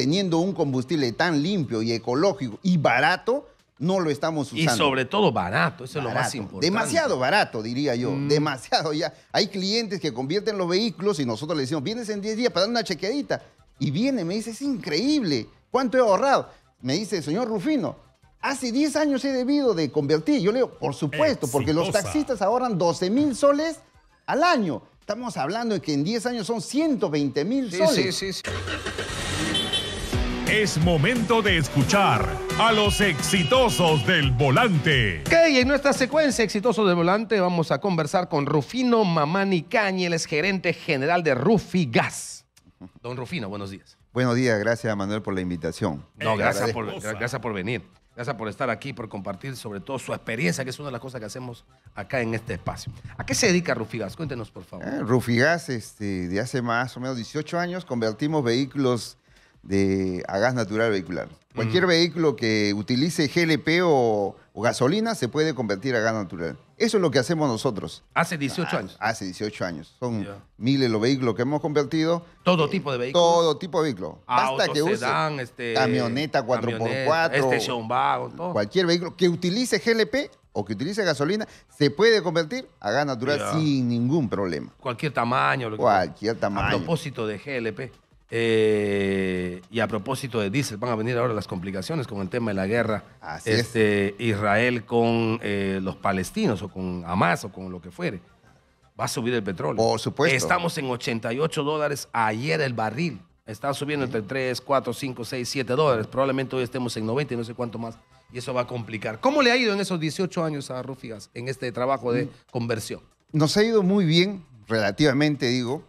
teniendo un combustible tan limpio y ecológico y barato, no lo estamos usando. Y sobre todo barato, eso es lo más importante. Demasiado barato, diría yo. Mm. Demasiado ya. Hay clientes que convierten los vehículos y nosotros le decimos, vienes en 10 días para dar una chequeadita. Y viene, me dice, es increíble, ¿cuánto he ahorrado? Me dice, señor Rufino, hace 10 años he debido de convertir. Yo le digo, por supuesto, porque los taxistas ahorran 12 mil soles al año. Estamos hablando de que en 10 años son 120 mil soles. Sí, sí, sí. Es momento de escuchar a los exitosos del volante. Ok, en nuestra secuencia exitosos del volante vamos a conversar con Rufino Mamani Cañi, el gerente general de Rufi Gas. Don Rufino, buenos días. Buenos días, gracias Manuel por la invitación. No, gracias por, venir. Gracias por estar aquí, por compartir sobre todo su experiencia, que es una de las cosas que hacemos acá en este espacio. ¿A qué se dedica Rufigas? Cuéntenos, por favor. Ah, Rufi Rufigas, este, de hace más o menos 18 años, convertimos vehículos de, a gas natural vehicular. Cualquier mm. vehículo que utilice GLP o, o, gasolina se puede convertir a gas natural. Eso es lo que hacemos nosotros. Hace 18 años. Hace 18 años. Son miles los vehículos que hemos convertido. Todo eh, tipo de vehículos. Todo tipo de vehículos. Basta que use este, camioneta 4x4. Este Cualquier vehículo que utilice GLP o que utilice gasolina se puede convertir a gas natural sin ningún problema. Cualquier tamaño. Cualquier tamaño. A propósito de GLP. Eh, y a propósito de diésel, van a venir ahora las complicaciones con el tema de la guerra este, Israel con eh, los palestinos o con Hamas o con lo que fuere. Va a subir el petróleo. Por supuesto. Estamos en 88 dólares ayer el barril. Está subiendo entre 3, 4, 5, 6, 7 dólares. Probablemente hoy estemos en 90 y no sé cuánto más. Y eso va a complicar. ¿Cómo le ha ido en esos 18 años a Rufigas en este trabajo de mm. conversión? Nos ha ido muy bien, relativamente digo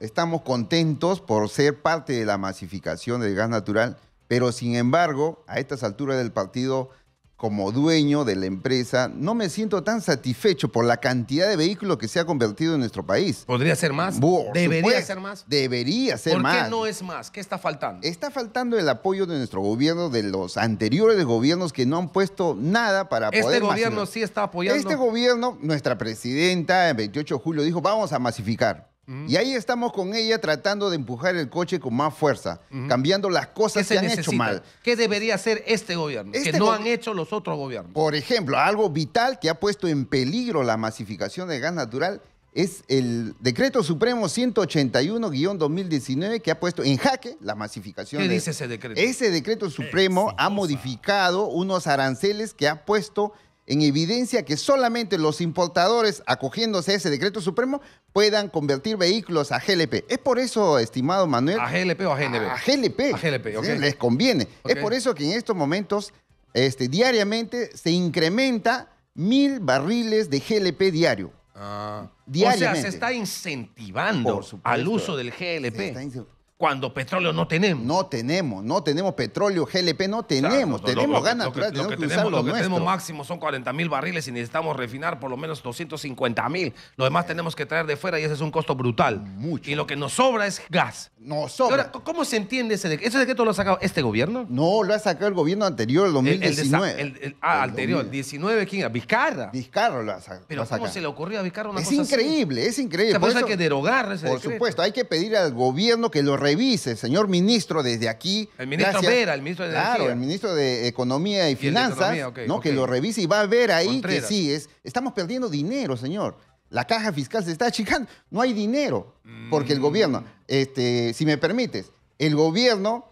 Estamos contentos por ser parte de la masificación del gas natural, pero sin embargo, a estas alturas del partido, como dueño de la empresa, no me siento tan satisfecho por la cantidad de vehículos que se ha convertido en nuestro país. ¿Podría ser más? ¿Debería ser más? Debería ser más. ¿Por qué no es más? ¿Qué está faltando? Está faltando el apoyo de nuestro gobierno, de los anteriores gobiernos que no han puesto nada para este poder... Este gobierno sí está apoyando. Este gobierno, nuestra presidenta, el 28 de julio, dijo, vamos a masificar. Y ahí estamos con ella tratando de empujar el coche con más fuerza, cambiando las cosas que han hecho mal. ¿Qué debería hacer este gobierno? Este que no han hecho los otros gobiernos. Por ejemplo, algo vital que ha puesto en peligro la masificación de gas natural es el decreto supremo 181-2019 que ha puesto en jaque la masificación. ¿Qué dice ese decreto? Ese decreto supremo eh, ha modificado unos aranceles que ha puesto en evidencia que solamente los importadores, acogiéndose a ese decreto supremo, puedan convertir vehículos a GLP. Es por eso, estimado Manuel. ¿A GLP o a GLP? A GLP. A GLP, Les conviene. Es por eso que en estos momentos, este, diariamente, se incrementa mil barriles de GLP diario. Ah. O sea, se está incentivando al uso del GLP cuando petróleo no tenemos. No tenemos, no tenemos petróleo, GLP no tenemos, tenemos gas natural. tenemos, que, tenemos, máximo son 40 mil barriles y necesitamos refinar por lo menos 250 mil. Lo demás tenemos que traer de fuera y ese es un costo brutal. Mucho. Y lo que nos sobra es gas. Nos sobra. ¿cómo se entiende ese decreto? ¿Ese decreto lo ha sacado este gobierno? No, lo ha sacado el gobierno anterior, el 2019. El, ah, anterior, 19, ¿quién Vizcarra. Vizcarra lo ha sacado. Pero ¿cómo se le ocurrió a Vizcarra una es cosa increíble, Es increíble, es increíble. O que derogar ese Por supuesto, hay que pedir al gobierno que lo revise, señor ministro, desde aquí. El ministro Vera, el ministro de el ministro de Economía y, Finanzas, ¿no? Que lo revise y va a ver ahí que sí, es, estamos perdiendo dinero, señor. La caja fiscal se está achicando, no hay dinero, porque el mm. gobierno, este, si me permites, el gobierno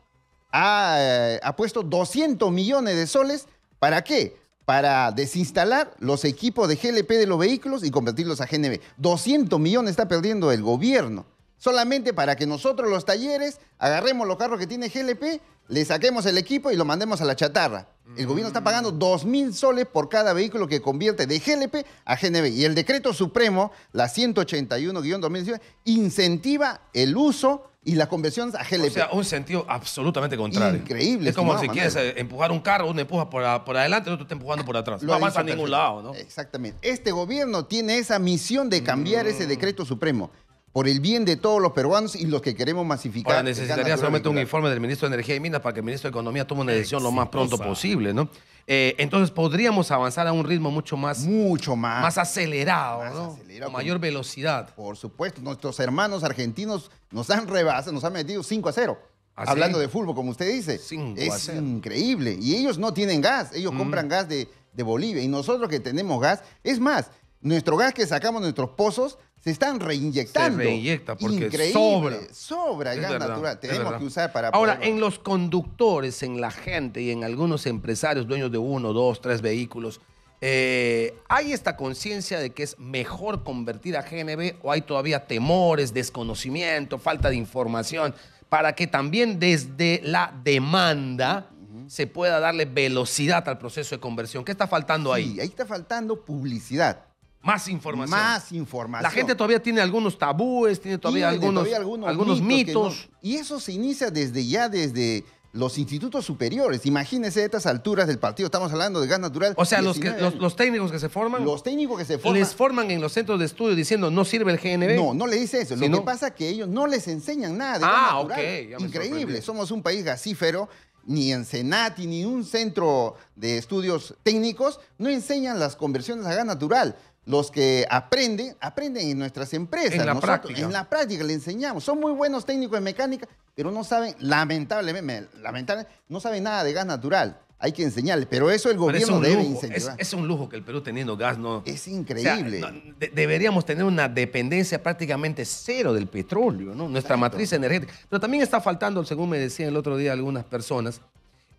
ha, eh, ha puesto 200 millones de soles, ¿para qué? para desinstalar los equipos de GLP de los vehículos y convertirlos a GNB. 200 millones está perdiendo el gobierno solamente para que nosotros los talleres agarremos los carros que tiene GLP, le saquemos el equipo y lo mandemos a la chatarra. El mm. gobierno está pagando 2.000 soles por cada vehículo que convierte de GLP a GNB. Y el decreto supremo, la 181-2019, incentiva el uso y las conversión a GLP. O sea, un sentido absolutamente contrario. Increíble. Es como si quieres eh, empujar un carro, uno empuja por, adelante, el otro está empujando por atrás. no avanza a ningún lado, ¿no? Exactamente. Este gobierno tiene esa misión de cambiar ese mm. decreto supremo por el bien de todos los peruanos y los que queremos masificar. Ahora necesitaría solamente un informe del ministro de Energía y Minas para que el ministro de Economía tome una decisión lo más pronto posible, ¿no? Eh, entonces podríamos avanzar a un ritmo mucho más... Mucho más. Más acelerado, mayor velocidad. Por supuesto, nuestros hermanos argentinos nos han rebasado, nos han metido 5 a 0. ¿Ah, hablando de fútbol, como usted dice. es increíble. Y ellos no tienen gas, ellos mm. compran gas de, de Bolivia. Y nosotros que tenemos gas, es más, nuestro gas que sacamos de nuestros pozos se están reinyectando. Se reinyecta porque Increíble. sobra. gas natural. Tenemos que usar para. Ahora, en los conductores, en la gente y en algunos empresarios dueños de uno, dos, tres vehículos, eh, ¿hay esta conciencia de que es mejor convertir a GNB o hay todavía temores, desconocimiento, falta de información? Para que también desde la demanda se pueda darle velocidad al proceso de conversión. ¿Qué está faltando ahí? ahí está faltando publicidad más información. Más información. La gente todavía tiene algunos tabúes, tiene todavía, algunos, mitos. y eso se inicia desde ya, desde los institutos superiores. Imagínense estas alturas del partido, estamos hablando de gas natural. O sea, los, técnicos que se forman. Los técnicos que se forman. Les forman en los centros de estudio diciendo, no sirve el GNB. No, no le dice eso. Lo que pasa es que ellos no les enseñan nada ah, gas Increíble, somos un país gasífero. Ni en Senati, ni un centro de estudios técnicos, no enseñan las conversiones a gas natural los que aprenden, aprenden en nuestras empresas. En la práctica. En la práctica le enseñamos. Son muy buenos técnicos de mecánica, pero no saben, lamentablemente, no saben nada de gas natural. Hay que enseñarles, pero eso el gobierno debe enseñarles. Es, un lujo que el Perú teniendo gas no... Es increíble. deberíamos tener una dependencia prácticamente cero del petróleo, ¿no? Nuestra matriz energética. Pero también está faltando, según me decían el otro día algunas personas,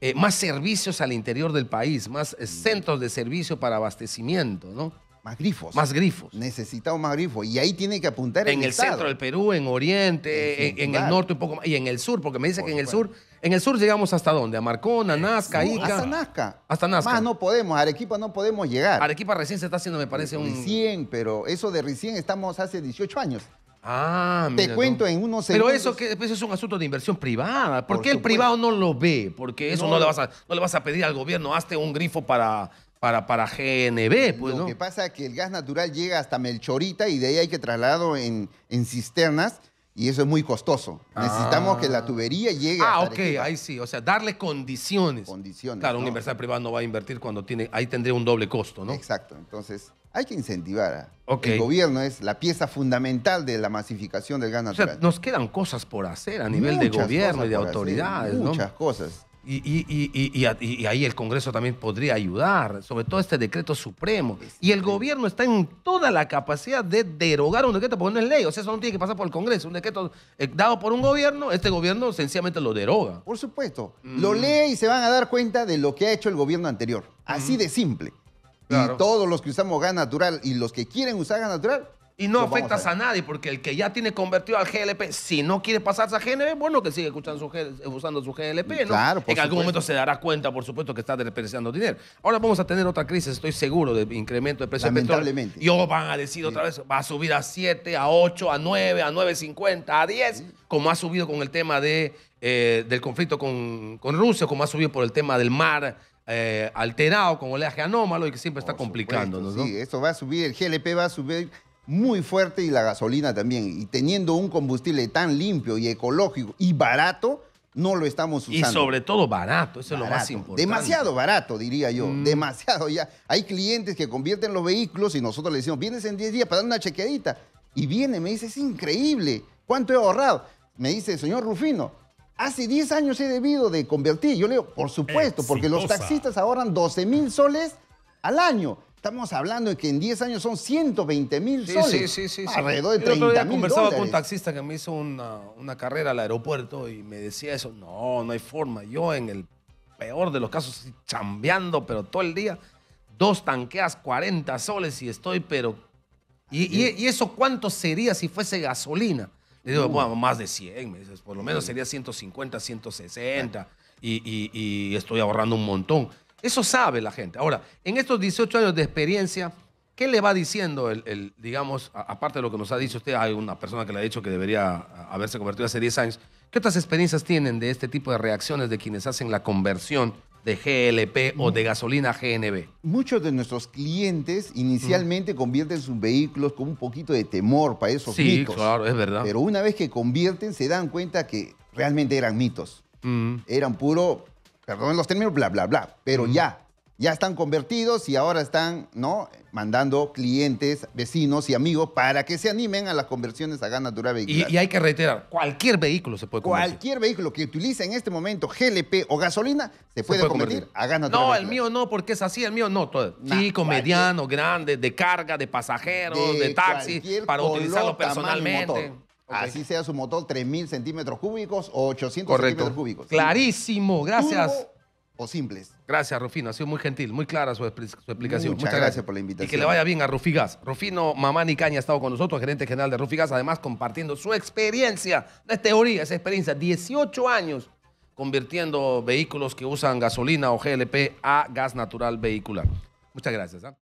eh, más servicios al interior del país, más eh, mm. centros de servicio para abastecimiento, ¿no? Más grifos. Más grifos. Necesitamos más grifos. Y ahí tiene que apuntar en el, centro del Perú, en Oriente, en, el norte un poco más. Y en el sur, porque me dice que en el sur, en el sur llegamos hasta dónde? A Marcona, Nazca, Ica. Hasta Nazca. Hasta Nazca. Más no podemos, a Arequipa no podemos llegar. Arequipa recién se está haciendo, me parece, un. Recién, pero eso de recién estamos hace 18 años. Ah, mira, Te cuento en unos segundos. Pero eso que después es un asunto de inversión privada. ¿Por, qué el privado no lo ve? Porque eso le vas no le vas a pedir al gobierno, hazte un grifo para para, para GNB. Pues, Lo que pasa es que el gas natural llega hasta Melchorita y de ahí hay que trasladarlo en, en cisternas y eso es muy costoso. Necesitamos que la ah. tubería llegue ah, Ah, ok, ahí sí. O sea, darle condiciones. Condiciones. Claro, un inversor privado no va a invertir cuando tiene. Ahí tendría un doble costo, ¿no? Exacto. Entonces, hay que incentivar. Okay. El gobierno es la pieza fundamental de la masificación del gas natural. O sea, nos quedan cosas por hacer a nivel de gobierno y de autoridades, ¿no? Muchas cosas. Y, y, y, y, ahí el Congreso también podría ayudar, sobre todo este decreto supremo. Y el gobierno está en toda la capacidad de derogar un decreto, porque no es ley, o sea, eso no tiene que pasar por el Congreso. Un decreto eh, dado por un gobierno, este gobierno sencillamente lo deroga. Por supuesto, mm. lo lee y se van a dar cuenta de lo que ha hecho el gobierno anterior. Así mm. de simple. Y todos los que usamos gas natural y los que quieren usar gas natural y no afectas a, nadie, porque el que ya tiene convertido al GLP, si no quiere pasarse a GNB, bueno, que sigue escuchando eh, usando su GLP, ¿no? Claro, por En algún momento se dará cuenta, por supuesto, que está desperdiciando dinero. Ahora vamos a tener otra crisis, estoy seguro, de incremento de precios Lamentablemente. Y oh, van a decir otra vez, va a subir a 7, a 8, a 9, a 9.50, a 10, como ha subido con el tema de, eh, del conflicto con, Rusia, como ha subido por el tema del mar eh, alterado con oleaje anómalo y que siempre está complicando. ¿no? Sí, esto va a subir, el GLP va a subir muy fuerte y la gasolina también. Y teniendo un combustible tan limpio y ecológico y barato, no lo estamos usando. Y sobre todo barato, eso es lo más importante. Demasiado barato, diría yo. Mm. Demasiado ya. Hay clientes que convierten los vehículos y nosotros le decimos, vienes en 10 días para dar una chequeadita. Y viene, me dice, es increíble, ¿cuánto he ahorrado? Me dice, señor Rufino, hace 10 años he debido de convertir. Yo le digo, por supuesto, porque los taxistas ahorran 12 mil soles al año. Estamos hablando de que en 10 años son 120 mil soles. Sí, sí, sí. Alrededor de 30 mil conversaba con un taxista que me hizo una, carrera al aeropuerto y me decía eso. No, no hay forma. Yo en el peor de los casos, chambeando, pero todo el día, dos tanqueas 40 soles y estoy, pero... ¿Y, eso cuánto sería si fuese gasolina? Le digo, uh. bueno, más de 100, me dices. Por lo menos sería 150, 160 y estoy ahorrando un montón. Eso sabe la gente. Ahora, en estos 18 años de experiencia, ¿qué le va diciendo el, digamos, aparte de lo que nos ha dicho usted, hay una persona que le ha dicho que debería haberse convertido hace 10 años, ¿qué otras experiencias tienen de este tipo de reacciones de quienes hacen la conversión de GLP o de gasolina GNB? Muchos de nuestros clientes inicialmente convierten sus vehículos con un poquito de temor para esos mitos. Sí, claro, es verdad. Pero una vez que convierten, se dan cuenta que realmente eran mitos. Mm. Eran puro perdón los términos, bla, bla, bla, pero ya, ya están convertidos y ahora están, ¿no? Mandando clientes, vecinos y amigos para que se animen a las conversiones a gas natural vehicular. Y, hay que reiterar, cualquier vehículo se puede convertir. Cualquier vehículo que utilice en este momento GLP o gasolina se puede, convertir, a gas natural. No, el mío no, porque es así, el mío no. Todo. Chico, mediano, grande, de carga, de pasajeros, de, taxi, para utilizarlo personalmente. Así sea su motor, 3.000 centímetros cúbicos o 800 centímetros cúbicos. Clarísimo, gracias. o simples. Gracias, Rufino. Ha sido muy gentil, muy clara su, explicación. Muchas, gracias. por la invitación. Y que le vaya bien a Rufigas. Rufino Mamani Caña ha estado con nosotros, gerente general de Rufigas, además compartiendo su experiencia, no es teoría, es experiencia, 18 años convirtiendo vehículos que usan gasolina o GLP a gas natural vehicular. Muchas gracias. ¿ah?